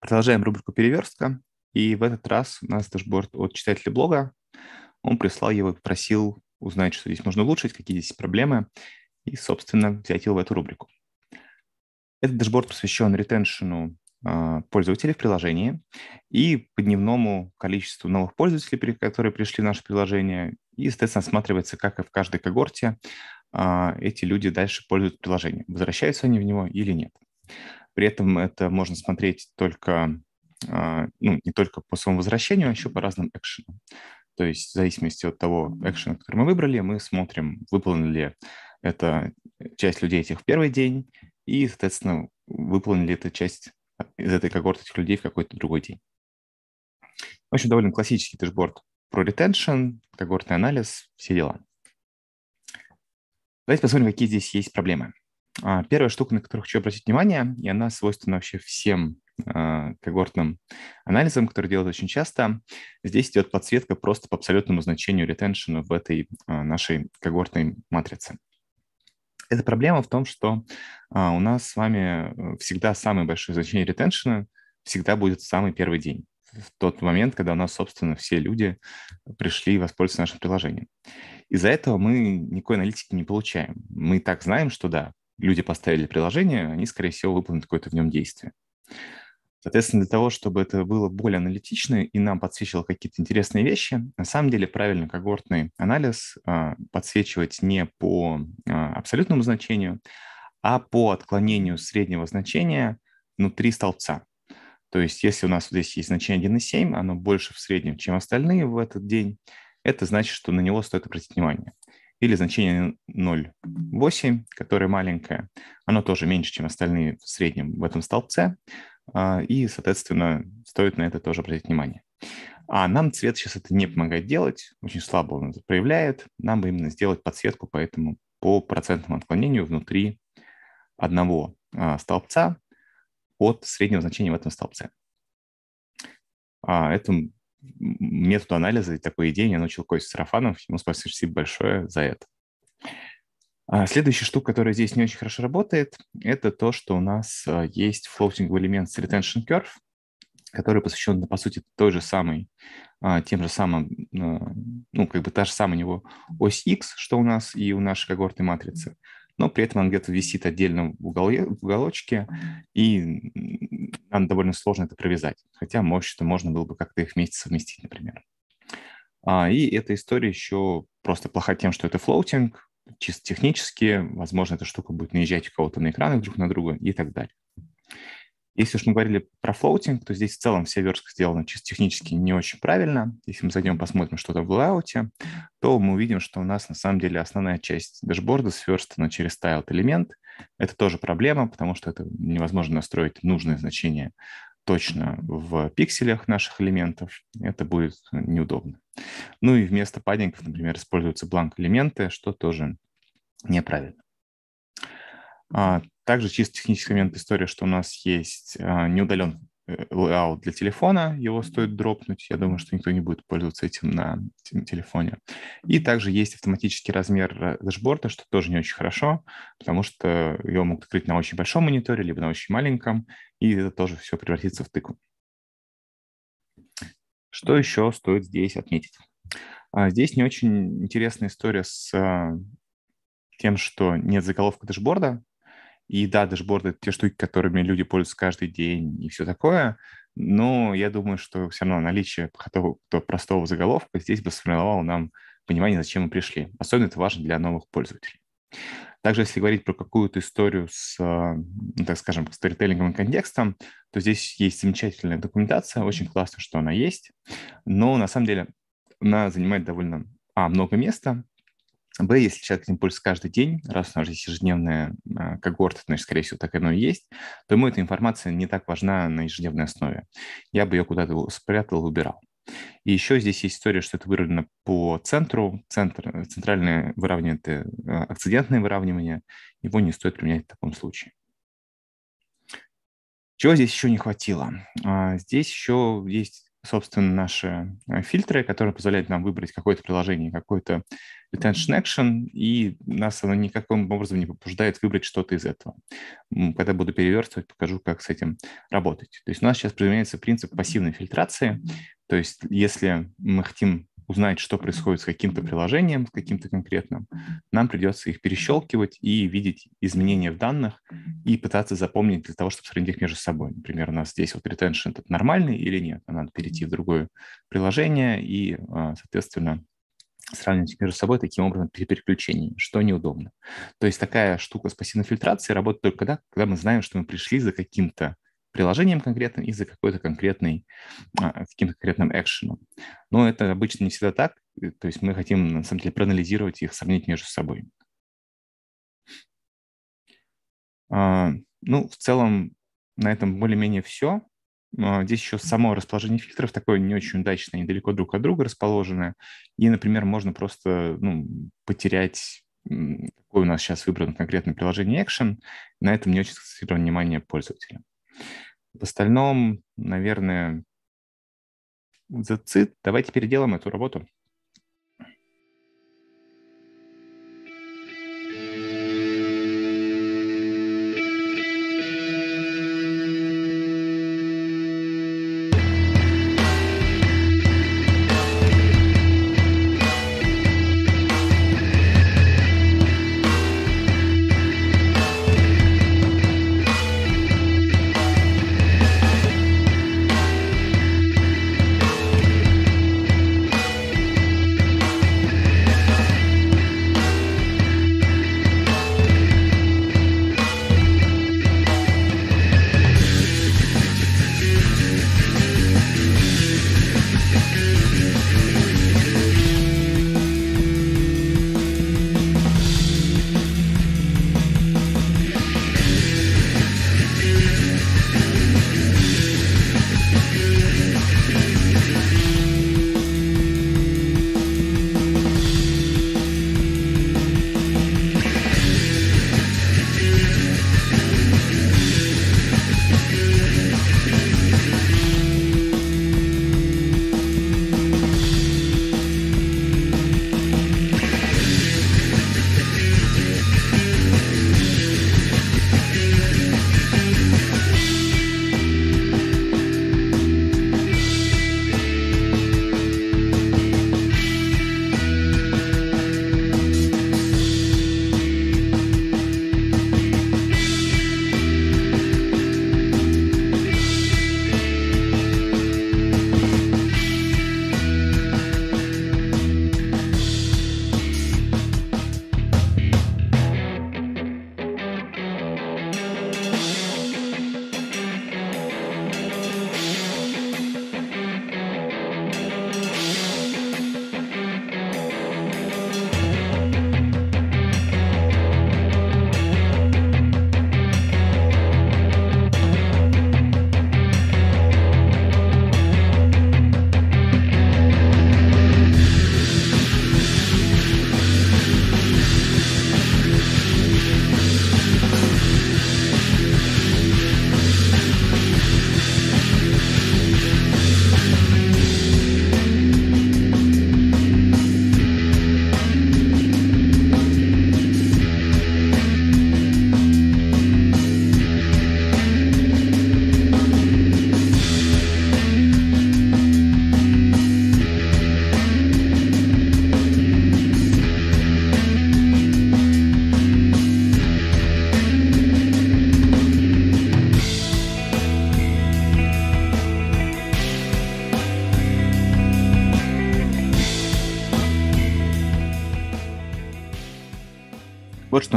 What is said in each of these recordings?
Продолжаем рубрику «Переверстка». И в этот раз у нас дашборд от читателя блога. Он прислал его и попросил узнать, что здесь можно улучшить, какие здесь проблемы, и, собственно, взять его в эту рубрику. Этот дашборд посвящен ретеншену а, пользователей в приложении и по дневному количеству новых пользователей, которые пришли в наше приложение, и, соответственно, осматривается, как и в каждой когорте а, эти люди дальше пользуются приложением, возвращаются они в него или нет. При этом это можно смотреть только, а, ну, не только по своему возвращению, а еще по разным экшенам. То есть в зависимости от того экшена, который мы выбрали, мы смотрим, выполнили ли это часть людей этих в первый день и, соответственно, выполнили ли это часть из этой когорты этих людей в какой-то другой день. Очень довольно классический дашборд про ретеншн, когортный анализ, все дела. Давайте посмотрим, какие здесь есть проблемы. А, первая штука, на которую хочу обратить внимание, и она свойственна вообще всем а, когортным анализам, которые делают очень часто. Здесь идет подсветка просто по абсолютному значению ретеншена в этой а, нашей когортной матрице. Эта проблема в том, что у нас с вами э, всегда самое большое значение ретеншена всегда будет самый первый день, в тот момент, когда у нас, собственно, все люди пришли и воспользовались нашим приложением. Из-за этого мы никакой аналитики не получаем. Мы так знаем, что да, люди поставили приложение, они, скорее всего, выполнят какое-то в нем действие. Соответственно, для того, чтобы это было более аналитично и нам подсвечивало какие-то интересные вещи, на самом деле правильно когортный анализ а, подсвечивать не по а, абсолютному значению, а по отклонению среднего значения внутри столбца. То есть если у нас здесь есть значение 1,7, оно больше в среднем, чем остальные в этот день, это значит, что на него стоит обратить внимание или значение 0,8, которое маленькое. Оно тоже меньше, чем остальные в среднем в этом столбце, а, и, соответственно, стоит на это тоже обратить внимание. А нам цвет сейчас это не помогает делать, очень слабо он это проявляет. Нам бы именно сделать подсветку, поэтому по процентному отклонению внутри одного а, столбца от среднего значения в этом столбце. А это методу анализа и такой идеи я научил Кость Сарафанов. Ему спасибо большое за это. А следующая штука, которая здесь не очень хорошо работает, это то, что у нас а, есть floating элемент с retention curve, который посвящен, по сути, той же самой, а, тем же самым, а, ну, как бы та же самая у него ось X, что у нас и у нашей когортной матрицы но при этом он где-то висит отдельно в, уголе, в уголочке, и нам довольно сложно это провязать. Хотя может, что можно было бы как-то их вместе совместить, например. А, и эта история еще просто плоха тем, что это флоутинг, чисто технически, возможно, эта штука будет наезжать у кого-то на экраны друг на друга и так далее. Если уж мы говорили про флоутинг, то здесь в целом вся верстка сделана чисто технически не очень правильно. Если мы зайдем посмотрим, что там в лауте, то мы увидим, что у нас на самом деле основная часть дашборда сверстана через styled элемент. Это тоже проблема, потому что это невозможно настроить нужное значение точно в пикселях наших элементов, это будет неудобно. Ну и вместо паддингов, например, используются бланк элементы, что тоже неправильно. А, также чисто технический момент история, что у нас есть а, э, неудален layout для телефона, его стоит дропнуть. Я думаю, что никто не будет пользоваться этим на телефоне. И также есть автоматический размер э, дашборда, что тоже не очень хорошо, потому что его могут открыть на очень большом мониторе, либо на очень маленьком, и это тоже все превратится в тыкву. Что еще стоит здесь отметить? А, здесь не очень интересная история с а, тем, что нет заголовка дашборда, и да, дашборды — это те штуки, которыми люди пользуются каждый день и все такое. Но я думаю, что все равно наличие простого заголовка здесь бы сформировало нам понимание, зачем мы пришли. Особенно это важно для новых пользователей. Также, если говорить про какую-то историю с, а, ну, так скажем, сторителлингом и контекстом, то здесь есть замечательная документация, очень классно, что она есть, но на самом деле она занимает довольно а, много места, Б, если человек этим пользуется каждый день, раз у нас же ежедневная э, когорта, значит, скорее всего, так оно и есть, то ему эта информация не так важна на ежедневной основе. Я бы ее куда-то спрятал, убирал. И еще здесь есть история, что это выровнено по центру. Центр, э, центральное выравнивание – это э, акцидентное выравнивание. Его не стоит применять в таком случае. Чего здесь еще не хватило? А, здесь еще есть собственно, наши э, фильтры, которые позволяют нам выбрать какое-то приложение, какой-то retention action, и нас оно никаким образом не побуждает выбрать что-то из этого. Когда буду переверстывать, покажу, как с этим работать. То есть у нас сейчас применяется принцип пассивной фильтрации, то есть если мы хотим узнать, что происходит с каким-то приложением, с каким-то конкретным, нам придется их перещелкивать и видеть изменения в данных и пытаться запомнить для того, чтобы сравнить их между собой. Например, у нас здесь вот retention этот нормальный или нет, нам надо перейти в другое приложение и, а, соответственно, сравнивать между собой таким образом при переключении, что неудобно. То есть такая штука с пассивной фильтрацией работает только тогда, когда мы знаем, что мы пришли за каким-то приложением конкретным и за какой-то конкретный, а, каким-то конкретным экшеном. Но это обычно не всегда так, то есть мы хотим, на самом деле, проанализировать их, сравнить между собой. А, ну, в целом, на этом более-менее все. А, здесь еще само расположение фильтров такое не очень удачное, недалеко друг от друга расположенное. И, например, можно просто ну, потерять, какой у нас сейчас выбран конкретное приложение Action. На этом не очень зафиксировано внимание пользователя. В остальном, наверное, зацит. Давайте переделаем эту работу.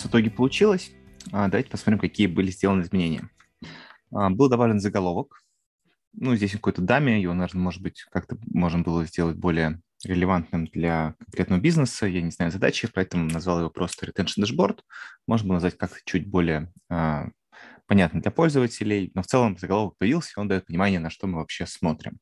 нас в итоге получилось. А, давайте посмотрим, какие были сделаны изменения. А, был добавлен заголовок. Ну, здесь какой-то даме, его, наверное, может быть, как-то можно было сделать более релевантным для конкретного бизнеса. Я не знаю задачи, поэтому назвал его просто Retention Dashboard. Можно было назвать как-то чуть более а, понятно для пользователей, но в целом заголовок появился, и он дает понимание, на что мы вообще смотрим.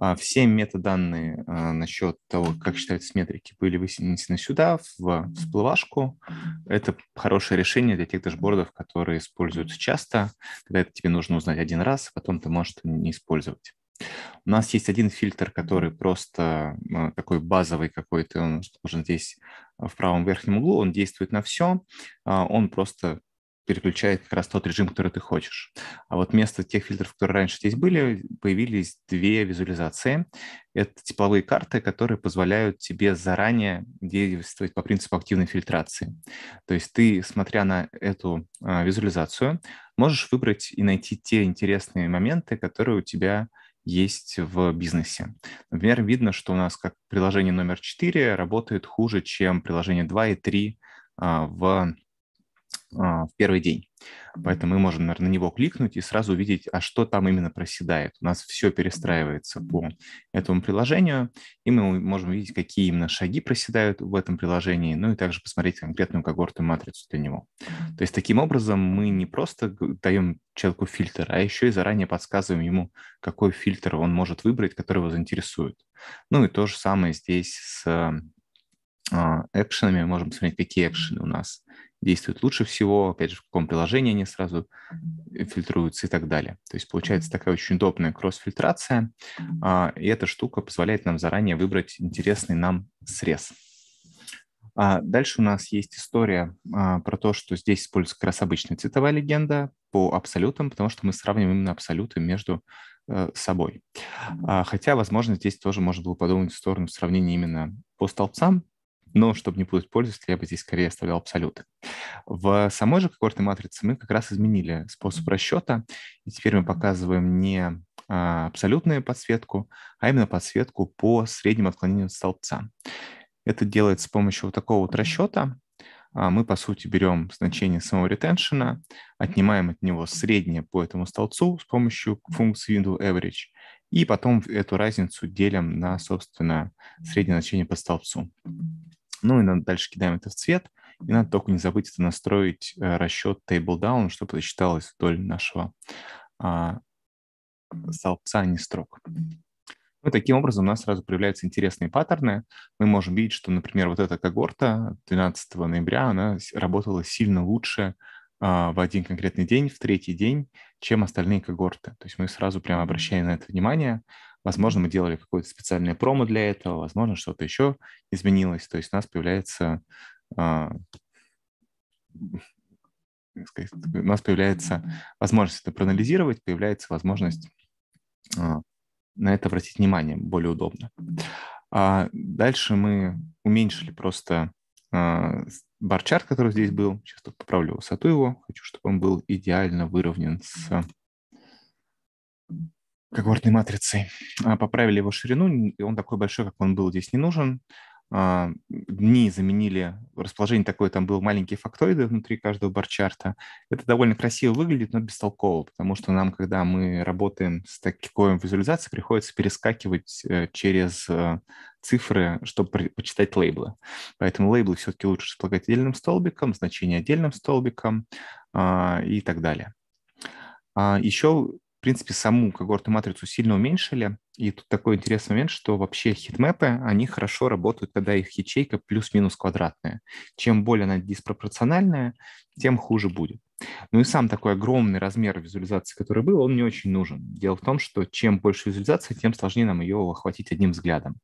А, все метаданные а, насчет того, как считаются метрики, были вынесены сюда, в всплывашку. Это хорошее решение для тех дашбордов, которые используются часто. Когда это тебе нужно узнать один раз, а потом ты можешь это не использовать. У нас есть один фильтр, который просто а, такой базовый какой-то, он расположен здесь в правом верхнем углу, он действует на все, он просто переключает как раз тот режим, который ты хочешь. А вот вместо тех фильтров, которые раньше здесь были, появились две визуализации. Это тепловые карты, которые позволяют тебе заранее действовать по принципу активной фильтрации. То есть ты, смотря на эту а, визуализацию, можешь выбрать и найти те интересные моменты, которые у тебя есть в бизнесе. Например, видно, что у нас как приложение номер 4 работает хуже, чем приложение 2 и 3 а, в а, в первый день. Поэтому мы можем, наверное, на него кликнуть и сразу увидеть, а что там именно проседает. У нас все перестраивается по этому приложению, и мы можем видеть, какие именно шаги проседают в этом приложении, ну и также посмотреть конкретную когорту матрицу для него. То есть таким образом мы не просто даем человеку фильтр, а еще и заранее подсказываем ему, какой фильтр он может выбрать, который его заинтересует. Ну и то же самое здесь с а, экшенами, можем посмотреть, какие экшены у нас действуют лучше всего, опять же, в каком приложении они сразу фильтруются и так далее. То есть получается такая очень удобная кросс-фильтрация, а, и эта штука позволяет нам заранее выбрать интересный нам срез. А дальше у нас есть история про то, что здесь используется как раз обычная цветовая легенда по абсолютам, потому что мы сравниваем именно абсолюты между э, собой. Хотя, возможно, здесь тоже можно было подумать в сторону сравнения именно по столбцам, но чтобы не путать пользователя, я бы здесь скорее оставлял абсолюты. В самой же когортной матрице мы как раз изменили способ расчета, и теперь мы показываем не а, абсолютную подсветку, а именно подсветку по среднему отклонению столбца. Это делается с помощью вот такого вот расчета. А, мы, по сути, берем значение самого ретеншена, отнимаем от него среднее по этому столбцу с помощью функции window average, и потом эту разницу делим на, собственно, среднее значение по столбцу. Ну и дальше кидаем это в цвет. И надо только не забыть это настроить э, расчет table down, чтобы это считалось вдоль нашего а, столбца, а не строк. Вот таким образом у нас сразу проявляются интересные паттерны. Мы можем видеть, что, например, вот эта когорта 12 ноября, она работала сильно лучше а, в один конкретный день, в третий день, чем остальные когорты. То есть мы сразу прямо обращаем на это внимание, Возможно, мы делали какое-то специальное промо для этого, возможно, что-то еще изменилось. То есть у нас появляется а, сказать, у нас появляется возможность это проанализировать, появляется возможность а, на это обратить внимание более удобно. А дальше мы уменьшили просто а, барчарт, который здесь был. Сейчас тут поправлю высоту его. Хочу, чтобы он был идеально выровнен с когортной матрицей, а, поправили его ширину, он такой большой, как он был, здесь не нужен. А, дни заменили расположение такое, там был маленькие фактоиды внутри каждого барчарта. Это довольно красиво выглядит, но бестолково, потому что нам, когда мы работаем с такой визуализацией, приходится перескакивать э, через э, цифры, чтобы почитать лейблы. Поэтому лейблы все-таки лучше располагать отдельным столбиком, значение отдельным столбиком а, и так далее. Еще в принципе, саму когортную матрицу сильно уменьшили. И тут такой интересный момент, что вообще хитмэпы, они хорошо работают, когда их ячейка плюс-минус квадратная. Чем более она диспропорциональная, тем хуже будет. Ну и сам такой огромный размер визуализации, который был, он не очень нужен. Дело в том, что чем больше визуализация, тем сложнее нам ее охватить одним взглядом.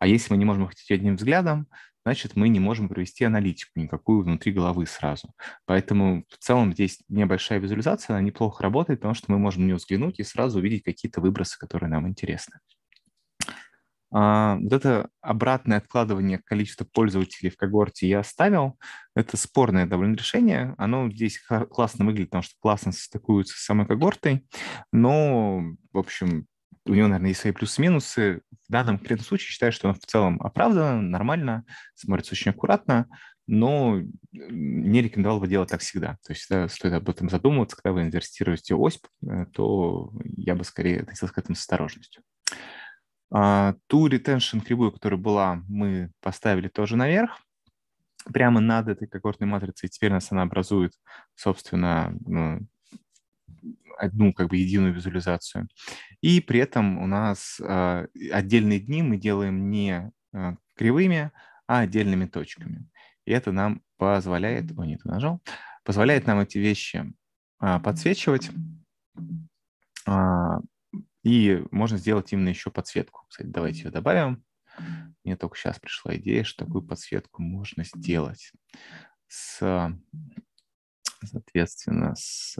А если мы не можем охватить одним взглядом, значит, мы не можем провести аналитику никакую внутри головы сразу. Поэтому в целом здесь небольшая визуализация, она неплохо работает, потому что мы можем на нее взглянуть и сразу увидеть какие-то выбросы, которые нам интересны. Uh, вот это обратное откладывание количества пользователей в когорте я оставил. Это спорное довольно решение. Оно здесь классно выглядит, потому что классно состыкуется с самой когортой. Но, в общем, у него, наверное, есть свои плюсы-минусы. В данном конкретном случае считаю, что он в целом оправдан, нормально, смотрится очень аккуратно, но э, не рекомендовал бы делать так всегда. То есть всегда стоит об этом задумываться, когда вы инвестируете ОСП, э, то я бы скорее относился к этому с осторожностью. А, ту ретеншн кривую, которая была, мы поставили тоже наверх, прямо над этой когортной матрицей. Теперь нас она образует, собственно, ну одну как бы единую визуализацию. И при этом у нас а, отдельные дни мы делаем не а, кривыми, а отдельными точками. И это нам позволяет, о, нет нажал, позволяет нам эти вещи а, подсвечивать. И можно сделать именно еще подсветку. Кстати, давайте ее добавим. Мне только сейчас пришла идея, что такую подсветку можно сделать с, соответственно, с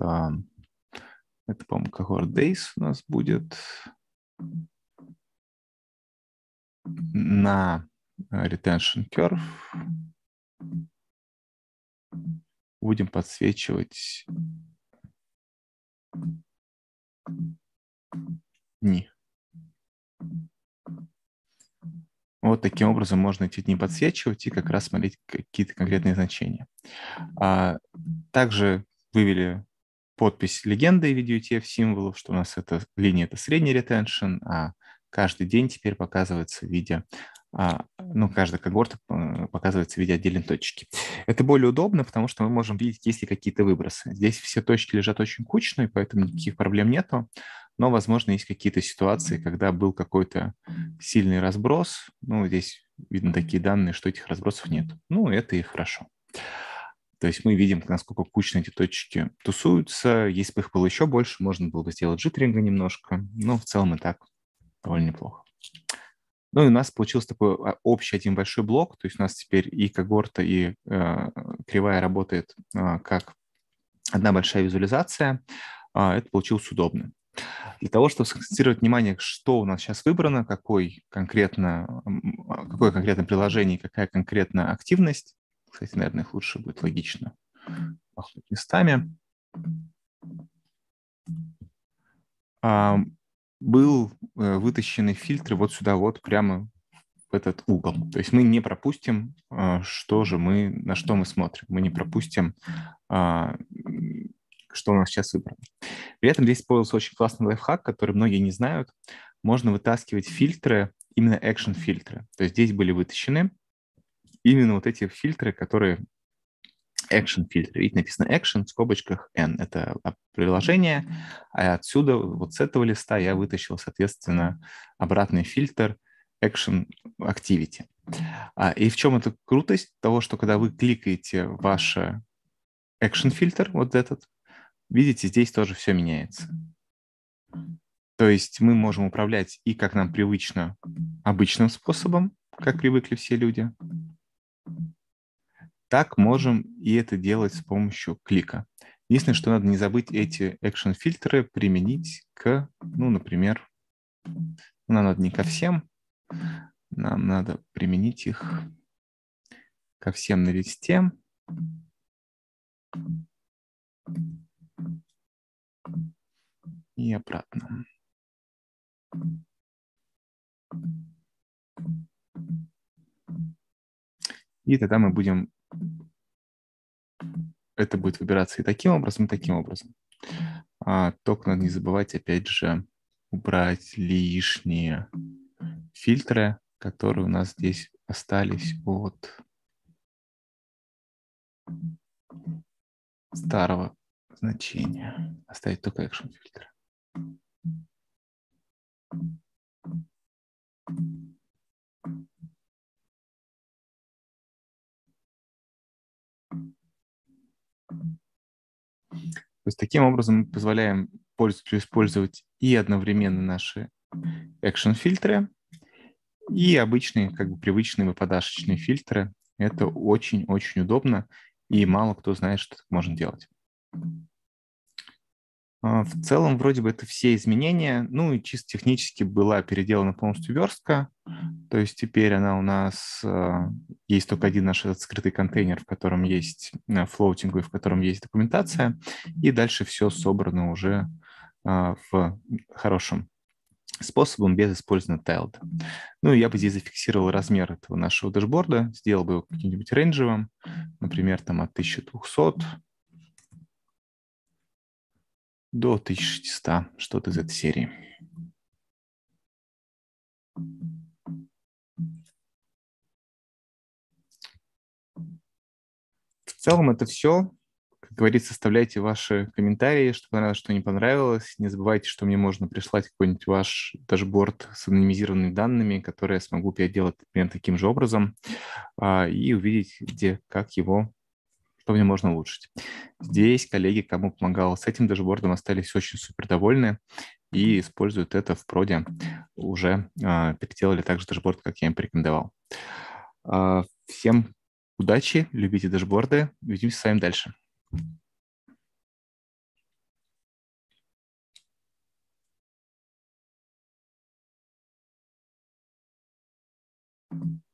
это, по-моему, Cohort Days у нас будет на Retention Curve. Будем подсвечивать дни. Вот таким образом можно эти дни подсвечивать и как раз смотреть какие-то конкретные значения. А также вывели подпись легенды или DUTF символов, что у нас эта линия это средний ретеншн, а каждый день теперь показывается в виде а, ну, каждая когорта э, показывается в виде отдельной точки. Это более удобно, потому что мы можем видеть, есть ли какие-то выбросы. Здесь все точки лежат очень кучно, и поэтому никаких проблем нету. Но, возможно, есть какие-то ситуации, когда был какой-то сильный разброс. Ну, здесь видно такие данные, что этих разбросов нет. Ну, это и хорошо. То есть мы видим, насколько кучно эти точки тусуются. Если бы их было еще больше, можно было бы сделать джиттеринга немножко. Но в целом и так довольно неплохо. Ну и у нас получился такой а, общий один большой блок. То есть у нас теперь и когорта, и э, кривая работает э, как одна большая визуализация. Э, это получилось удобно. Для того, чтобы сконцентрировать внимание, что у нас сейчас выбрано, какой конкретно, а, какое конкретно приложение, какая конкретно активность, кстати, наверное, их лучше будет логично махнуть местами. А, был э, вытащены фильтры вот сюда вот, прямо в этот угол. То есть мы не пропустим, э, что же мы, на что мы смотрим. Мы не пропустим, э, что у нас сейчас выбрано. При этом здесь использовался очень классный лайфхак, который многие не знают. Можно вытаскивать фильтры, именно экшен-фильтры. То есть здесь были вытащены именно вот эти фильтры, которые action фильтры. Видите, написано action в скобочках n. Это приложение. А отсюда, вот с этого листа я вытащил, соответственно, обратный фильтр action activity. А, и в чем эта крутость того, что когда вы кликаете ваш action фильтр, вот этот, видите, здесь тоже все меняется. То есть мы можем управлять и как нам привычно обычным способом, как привыкли все люди, так можем и это делать с помощью клика. Единственное, что надо не забыть эти экшен-фильтры применить к, ну, например, нам надо не ко всем, нам надо применить их ко всем на листе. И обратно. И тогда мы будем... Это будет выбираться и таким образом, и таким образом. А, только надо не забывать, опять же, убрать лишние фильтры, которые у нас здесь остались от старого значения. Оставить только экшн фильтр. Таким образом, мы позволяем пользователю использовать и одновременно наши экшен-фильтры, и обычные, как бы привычные выпадашечные фильтры. Это очень-очень удобно, и мало кто знает, что так можно делать. А, в целом, вроде бы, это все изменения. Ну и чисто технически была переделана полностью верстка. То есть теперь она у нас... А, есть только один наш этот скрытый контейнер, в котором есть а, флоутинг и в котором есть документация. И дальше все собрано уже в хорошем способом без использования tiled. Ну, я бы здесь зафиксировал размер этого нашего дашборда, сделал бы его каким-нибудь рейнджевым, например, там от 1200 до 1600, что-то из этой серии. В целом это все. Как говорится, оставляйте ваши комментарии, что понравилось, что не понравилось. Не забывайте, что мне можно прислать какой-нибудь ваш дашборд с анонимизированными данными, которые я смогу переделать примерно таким же образом а, и увидеть, где, как его что в нем можно улучшить. Здесь коллеги, кому помогал с этим дашбордом, остались очень супер довольны и используют это в проде. Уже э, переделали также дашборд, как я им порекомендовал. Э, всем удачи, любите дашборды, увидимся с вами дальше. Thank you.